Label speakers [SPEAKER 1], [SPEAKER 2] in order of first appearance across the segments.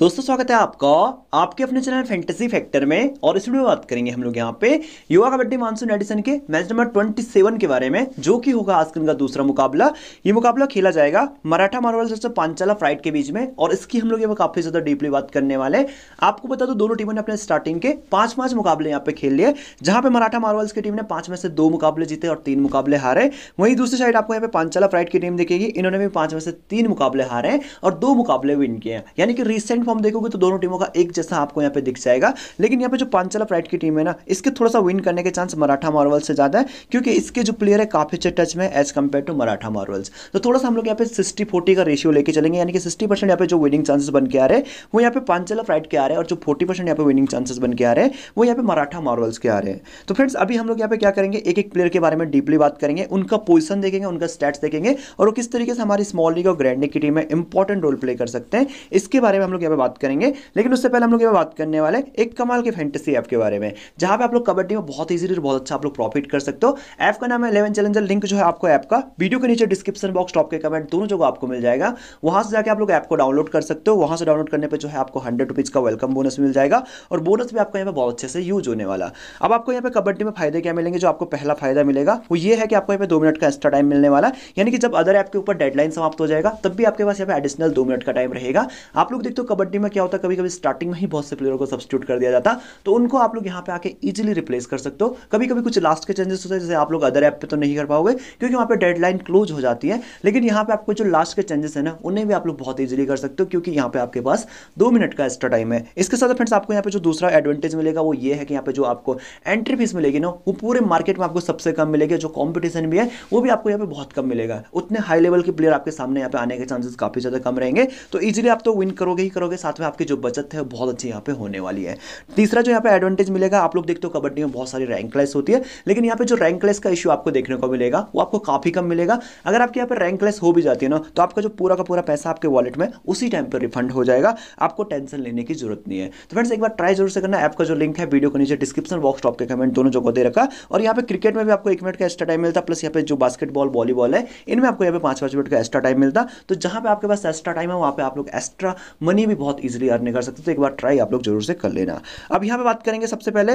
[SPEAKER 1] दोस्तों स्वागत है आपका आपके अपने चैनल फैंटेसी फैक्टर में और इस वीडियो में बात करेंगे हम लोग यहाँ पे युवा कबड्डी मानसून एडिशन के मैच नंबर 27 के बारे में जो कि होगा आज का दूसरा मुकाबला ये मुकाबला खेला जाएगा मराठा मार्वल जैसे पांचाला फ्राइट के बीच में और इसकी हम लोग यहाँ पर काफी ज्यादा डीपली बात करने वाले आपको बता दो दोनों टीमों ने अपने स्टार्टिंग के पांच पांच मुकाबले यहाँ पे खेल लिए जहां पर मराठा मार्वल्स की टीम ने पांच में से दो मुकाबले जीते और तीन मुकाबले हारे वहीं दूसरी साइड आपको यहाँ पे पांचाला फ्राइट की टीम देखेगी इन्होंने भी पांच में से तीन मुकाबले हारे और दो मुकाबले विन किए यानी कि रिसेंट फॉर्म देखोगे तो दोनों टीमों का एक जैसा आपको यहाँ पे दिख जाएगा लेकिन यहाँ पे जो पांचाला प्राइड की टीम है ना इसके थोड़ा सा विन करने के चांस मराठा मार्वल से ज़्यादा है क्योंकि इसके जो प्लेयर है काफ़ी अच्छे टच में as compared to Maratha Marvels तो थोड़ा सा हम लोग यहाँ पे सिक्सटी फोर्टी का रेशियो लेके चलेंगे यानी कि सिक्सटी परसेंट यहाँ पे जो विनिंग चांसेस बन के आ रहे हैं वो यहाँ पे पांचाला प्राइड के आ रहे हैं और जो फोर्टी परसेंट यहाँ पे विनिंग चांसेस बन के आ रहे हैं वो यहाँ पे मराठा मार्वल्स के आ रहे हैं तो फ्रेंड्स अभी हम लोग यहाँ पे क्या करेंगे एक एक प्लेयर के बारे में डीपली बात करेंगे उनका पोजिशन देखेंगे उनका स्टैट्स देखेंगे और वो किस तरीके से हमारी स्मॉल लीग और ग्रैंड लीग की टीम में इंपॉर्टेंट रोल प्ले कर सकते हैं इसके बारे में हम लोग यहाँ पे में बात करेंगे लेकिन उससे पहले हम लोग यहाँ बात करने वाले एक कमाल के फैंटेसी ऐप के बारे में जहां पे आप लोग कबड्डी में बहुत ईजिली और बहुत अच्छा आप लोग प्रॉफिट कर सकते हो ऐप का नाम है इलेवन चैलेंजर लिंक जो है आपको ऐप का वीडियो के नीचे डिस्क्रिप्शन बॉक्स टॉप के कमेंट दोनों जगह आपको मिल जाएगा वहां से जाकर आप लोग ऐप को डाउनलोड कर सकते हो वहां से डाउनलोड करने पर जो है आपको हंड्रेड का वेलकम बोनस मिल जाएगा और बोनस भी आपको यहाँ पर बहुत अच्छे से यूज होने वाला अब आपको यहाँ पर कबड्डी में फायदे क्या मिलेंगे जो आपको पहला फायदा मिलेगा वो ये है कि आपको यहाँ पर दो मिनट का एक्स्ट्रा टाइम मिलने वाला यानी कि जब अदर ऐप के ऊपर डेडलाइन समाप्त हो जाएगा तब भी आपके पास यहाँ पर एडिशनल दो मिनट का टाइम रहेगा आप लोग देखते हो कबड्डी कबड्डी में क्या होता है कभी कभी स्टार्टिंग में ही बहुत से प्लेयरों को सब्सिट्यूट कर दिया जाता तो उनको आप लोग यहाँ पे आके इजिली रिप्लेस कर सकते हो कभी कभी कुछ लास्ट के चेंजेस होते हैं जैसे आप लोग अदर ऐप पे तो नहीं कर पाओगे क्योंकि वहाँ पे डेडलाइन क्लोज हो जाती है लेकिन यहाँ पे आपको जो लास्ट के चेंजेस है ना उन्हें भी आप लोग बहुत ईजिली कर सकते हो क्योंकि यहाँ पे आपके पास दो मिनट का एक्स्ट्रा टाइम है इसके साथ फ्रेंड्स आपको यहाँ पे जो दूसरा एडवांटेज मिलेगा वो ये है कि यहाँ पे जो आपको एंट्री फीस मिलेगी ना वो पूरे मार्केट में आपको सबसे कम मिलेगी जो कॉम्पिटिशन भी है वो भी आपको यहाँ पे बहुत कम मिलेगा उतने हाई लेवल के प्लेयर आपके सामने यहाँ पे आने के चांसेस काफी ज्यादा कम रहेंगे तो ईजिली आप तो विन करोगे ही करोगे है साथ में आपकी जो बचत है बहुत अच्छी यहाँ पे होने वाली है तीसरा जो यहाँ पे एडवांटेज मिलेगा आप लोग देखते हो कबड्डी में बहुत सारी रैंकलेस होती है लेकिन यहाँ पे जो रैंकलेस का इशू आपको देखने को मिलेगा वो आपको काफी कम मिलेगा अगर आपके यहाँ पे रैंकलेस हो भी जाती है ना तो आपका जो पूरा का पूरा पैसा आपके वॉलेट में उसी टाइम पर रिफंड हो जाएगा आपको टेंशन लेने की जरूरत नहीं है तो फ्रेंड्स एक बार ट्राई जरूर से करना ऐप का जो लिंक है वीडियो के नीचे डिस्क्रिप्शन बॉक्स टॉप के कमेंट दोनों जगह दे रखा और यहाँ पे क्रिकेट में भी आपको एक मिनट का एक्स्ट्रा टाइम मिलता प्लस यहाँ पे जो बास्केटबॉल वॉलीबॉल है इनमें आपको यहाँ पे पांच पांच मिनट का एक्स्ट्रा टाइम मिलता तो जहां पे आपके पास एक्स्ट्रा टाइम है वहां पे आप लोग एक्स्ट्रा मनी भी भी बहुत ईजिली अर्निंग कर सकते हो तो एक बार ट्राई आप लोग जरूर से कर लेना अब यहाँ पे बात करेंगे सबसे पहले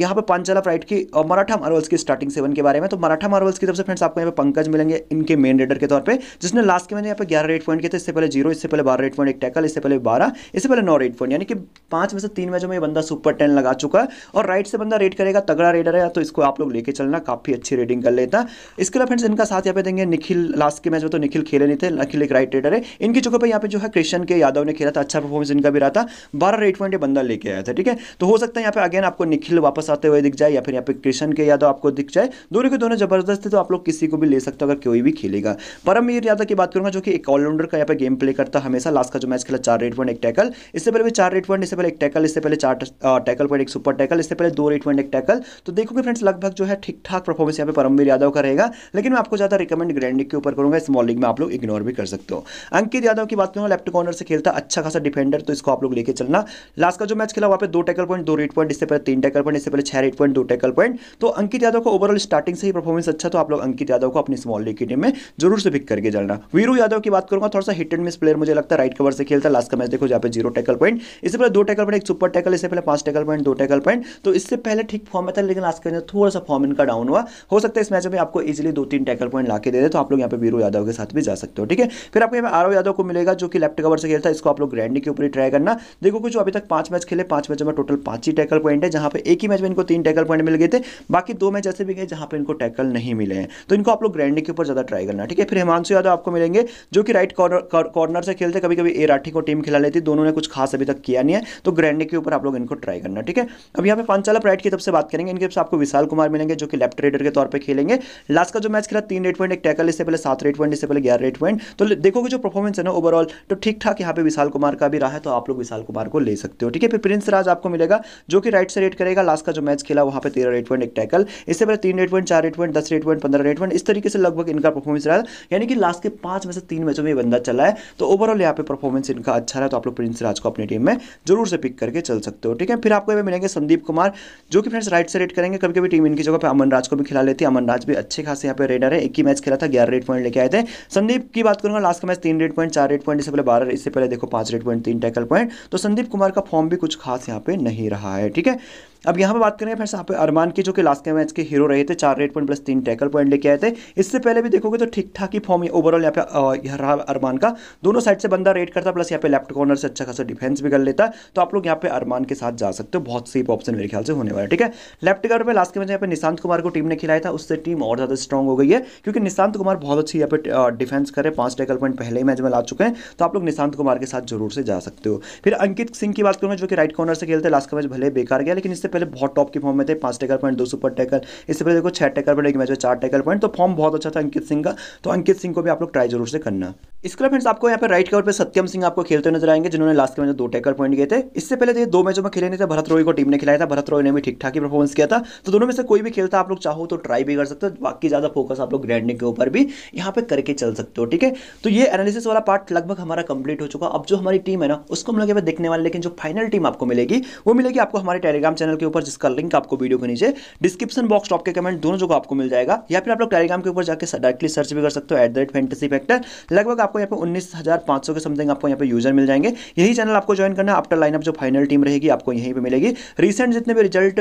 [SPEAKER 1] यहाँ पे पांचाला फ्राइट की मराठा मार्वल्स की स्टार्टिंग सेवन के बारे में तो मराठा मार्वल्स की तरफ से फ्रेंड्स आपको यहाँ पे पंकज मिलेंगे इनके मेन रेडर के तौर पर जिसने लास्ट के मैंने यहाँ पर ग्यारह रेट पॉइंट किए थे इससे पहले जीरो इससे पहले बारह रेट पॉइंट एक टैकल इससे पहले बारह इससे पहले नौ रेट पॉइंट यानी कि पांच में से तीन मैचों में ये बंदा सुपर टेन लगा चुका है और राइट से बंदा रेट करेगा तगड़ा रेडर है तो इसको आप लोग लेके चलना काफी अच्छी रेडिंग कर लेता इसके अलावा फ्रेंड्स इनका साथ यहाँ पे देंगे निखिल लास्ट के मैच में तो निखिल खेले नहीं थे निखिल एक राइट रेडर है इनकी जगह पर यहाँ पे जो है कृष्ण के यादव ने खेला था अच्छा अच्छा परफॉर्मेंस इनका भी रहा था बारह रेट पॉइंट बंदा लेके आया था ठीक है तो हो सकता है यहाँ पे अगेन आपको निखिल वापस आते हुए दिख जाए या फिर यहाँ पे कृष्ण के यादव आपको दिख जाए दोनों के दोनों जबरदस्त है तो आप लोग किसी को भी ले सकते हो अगर कोई भी खेलेगा परमवीर यादव की बात करूंगा जो कि एक ऑलराउंडर का यहाँ पे गेम प्ले करता हमेशा लास्ट का जो मैच खेला चार रेट पॉइंट एक टैकल इससे पहले भी चार रेट पॉइंट इससे पहले एक टैकल इससे पहले चार टैकल पॉइंट एक सुपर टैकल इससे पहले दो रेट पॉइंट एक टैकल तो देखोगे फ्रेंड्स लगभग जो है ठीक ठाक परफॉर्मेंस यहाँ पे परमवीर यादव का रहेगा लेकिन मैं आपको ज्यादा रिकमेंड ग्रैंड के ऊपर करूंगा इस मॉलिंग में आप लोग इग्नोर भी कर सकते हो अंकित यादव की बात करूंगा लेफ्ट कॉर्नर से खेलता अच्छा खासा डिफेंडर तो इसको आप लोग लेके चलना लास्ट का जो मैच खेला वहाँ पे दो टैकल पॉइंट दो रेट पॉइंट इससे पहले तीन टैकल पॉइंट इससे पहले छह रेट पॉइंट दो टैकल पॉइंट तो अंकित यादव का ओवरऑल स्टार्टिंग से ही परफॉर्मेंस अच्छा तो आप लोग अंकित यादव को अपनी स्मॉल लीग की टीम में जरूर से पिक करके चलना वीरू यादव की बात करूंगा थोड़ा सा हिट एंड मिस प्लेयर मुझे लगता है राइट कवर से खेलता लास्ट का मैच देखो जहाँ पे जीरो टैकल पॉइंट इससे पहले दो टैकल पॉइंट एक सुपर टैकल इससे पहले पांच टैकल पॉइंट दो टैकल पॉइंट तो इससे पहले ठीक फॉर्म में था लेकिन लास्ट का थोड़ा सा फॉर्म इनका डाउन हुआ हो सकता है इस मैच में आपको इजिली दो तीन टैकल पॉइंट ला के दे दे तो आप लोग यहाँ पे वीरू यादव के साथ भी जा सकते हो ठीक है फिर आपको यहाँ पर आरव यादव को मिलेगा जो कि लेफ्ट कवर से खेलता है इसको आप लोग ग्रैंड के ऊपर ही ट्राई करना देखो कुछ अभी तक पांच मैच खेले पांच मैचों में टोटल पांच ही टैकल पॉइंट है जहां पे एक ही मैच में इनको तीन टैकल पॉइंट मिल गए थे बाकी दो मैच ऐसे भी गए जहां पे इनको टैकल नहीं मिले हैं तो इनको आप लोग ग्रैंडी के ऊपर ज़्यादा ट्राई करना ठीक है फिर हिमांशु यादव आपको मिलेंगे जो कि राइट कॉर्नर से खेलते कभी कभी ए राठी को टीम खिला लेती दोनों ने कुछ खास अभी तक किया नहीं है तो ग्रैंडी के ऊपर आप लोग इनको ट्राई करना ठीक है अब यहाँ पे पांचालप राइट की तरफ से बात करेंगे इनके आपको विशाल कुमार मिलेंगे जो कि लेफ्ट रेडर के तौर पर खेलेंगे लास्ट का जो मैच खेला तीन रेट पॉइंट एक टैकल इससे पहले सात रेट पॉइंट इससे पहले ग्यारह रेट पॉइंट तो देखोगे जो परफॉर्मेंस है ना ओवरऑल तो ठीक ठाक यहाँ पे विशाल कुमार का भी रहा है तो आप लोग विशाल कुमार को ले सकते हो ठीक है फिर प्रिंस राज आपको मिलेगा जो कि राइट से रेट करेगा लास्ट का जो मैच खेला वहां पर तेरह रेट पॉइंट एक टैकल इससे पहले तीन रेट पॉइंट चार रेट पॉइंट दस रेट पॉइंट पंद्रह रेट पॉइंट इस तरीके से लगभग इनका परफॉर्मेंस रहा यानी कि लास्ट के पांच में से तीन मैचों में बंदा चला है तो ओवरऑल यहाँ पे परफॉर्मेंस इनका अच्छा रहा तो आप लोग प्रिंस राज को अपनी टीम में जरूर से पिक करके चल सकते हो ठीक है फिर आपको मिलेंगे संदीप कुमार जो कि फ्रेंड्स राइट से रेट करेंगे कभी कभी टीम इनकी जगह पर अमन राज को भी खिला लेती है अमन राज भी अच्छे खासे यहाँ पे रेडर है एक ही मैच खेला था ग्यारह रेट पॉइंट लेके आए थे संदीप की बात करूंगा लास्ट का मैच तीन रेट पॉइंट चार रेट पॉइंट इससे पहले बारह इससे पहले देखो पांच रेट पॉइंट तीन टैकल पॉइंट तो संदीप कुमार का फॉर्म भी कुछ खास यहाँ पे नहीं रहा है ठीक है अब यहाँ पर बात करें फिर साहब अरमान के जो कि लास्ट के मैच के हीरो रहे थे चार रेड पॉइंट प्लस तीन टैकल पॉइंट लेके आए थे इससे पहले भी देखोगे तो ठीक ठाक ही फॉर्म ओवरऑल यहाँ पे रहा अरमान का दोनों साइड से बंदा रेड करता प्लस यहाँ पे लेफ्ट कॉर्नर से अच्छा खासा डिफेंस भी कर लेता तो आप लोग यहाँ पे अरमान के साथ जा सकते हो बहुत सेफ ऑप्शन मेरे ख्याल से होने वाला है ठीक है लेफ्ट गार्ड पर लास्ट के मैच यहाँ पे निशांत कुमार को टीम ने खिलाया था उससे टीम और ज़्यादा स्ट्रॉग हो गई है क्योंकि निशांत कुमार बहुत अच्छी यहाँ पे डिफेंस करे पांच टैकल पॉइंट पहले ही मैच में ला चुके हैं तो आप लोग निशांत कुमार के साथ जरूर से जा सकते हो फिर अंकित सिंह की बात करूँगा जो कि राइट कॉर्नर से खेलते लास्ट का मैच भले बेकार गया लेकिन इससे पहले बहुत टॉप के फॉर्म में थे पांच टैकल पॉइंट दो सुपर टेकर इससे पहले देखो छह टेकर पॉइंट एक मैच में चार टैकल पॉइंट तो फॉर्म बहुत अच्छा था अंकित सिंह का तो अंकित सिंह को भी आप लोग ट्राई जरूर से करना इसके फ्रेंड्स आपको यहाँ पे राइट कवर पे सत्यम सिंह आपको खेलते नजर आएंगे जिन्होंने लास्ट के मैच में दो टैकर पॉइंट गए थे इससे पहले तो ये दो मैचों में खेले नहीं थे भरत रोई को टीम ने खिलाया था भरत रोई ने भी ठीक ठाक ही परफॉर्मेंस किया था तो दोनों में से कोई भी खेलता आप लोग चाहो तो ट्राई भी कर सकते हो बाकी ज्यादा फोकस आप लोग ग्रैंडिंग के ऊपर भी यहाँ पे करके चल सकते हो ठीक है तो ये एनालिसिस वाला पार्ट लगभग हमारा कंप्लीट हो चुका अब जो हमारी टीम है ना उसको हम लोग यहाँ देखने वाले लेकिन जो फाइनल टीम आपको मिलेगी वो मिलेगी आपको हमारे टेलीग्राम चैनल के ऊपर जिसका लिंक आपको वीडियो के नीचे डिस्क्रिप्शन बॉक्स टॉप के कमेंट दोनों जगह आपको मिल जाएगा या फिर आप लोग टेलीग्राम के ऊपर जाकर डायरेक्टली सर्च भी कर सकते हो एट द रेट फैक्टर लगभग आपको यहाँ पे उन्नीस हज़ार पांच सौ के समथिंग आपको यहाँ पे यूजर मिल जाएंगे यही चैनल आपको ज्वाइन करना आफ्टर लाइनअप जो फाइनल टीम रहेगी आपको यहीं पर मिलेगी रिसेंट जितने भी रिजल्ट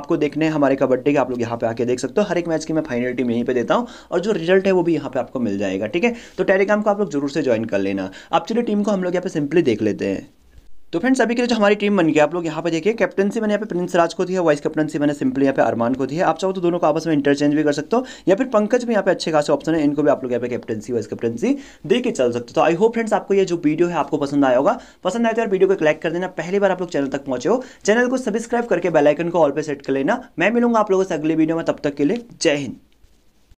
[SPEAKER 1] आपको देखने हमारे कबड्डी के आप लोग यहाँ पे आके देख सकते हो हर एक मैच की मैं फाइनल टीम यहीं पर देता हूँ और जो रिजल्ट है वो भी यहाँ पे आपको मिल जाएगा ठीक है तो टेलीग्राम को आप लोग जरूर से ज्वाइन कर लेना चलिए टीम को हम लोग यहाँ पे सिंपली देख लेते हैं तो फ्रेंड्स अभी के लिए जो हमारी टीम बन गई आप लोग यहाँ पे देखिए कैप्टनसी मैंने यहाँ पे प्रिंस राज को दी है वाइस कैप्टनसी मैंने सिंपली यहाँ पे अरमान को दी है आप चाहो तो दोनों को आपस में इंटरचेंज भी कर सकते हो या फिर पंकज भी यहाँ पे अच्छे खासे ऑप्शन है इनको भी आप लोग यहाँ पे कैप्टनसी वाइस कैप्टनसी दे के चल सकते हो तो आई होप फ्रेंड्स आपको ये जो वीडियो है आपको पसंद आया होगा पसंद आया तो यार वीडियो को लाइक कर देना पहली बार आप लोग चैनल तक पहुंचे हो चैनल को सब्सक्राइब करके बेलाइकन को ऑल पर सेट कर लेना मैं मिलूंगा आप लोगों से अगले वीडियो में तब तक के लिए जय हिंद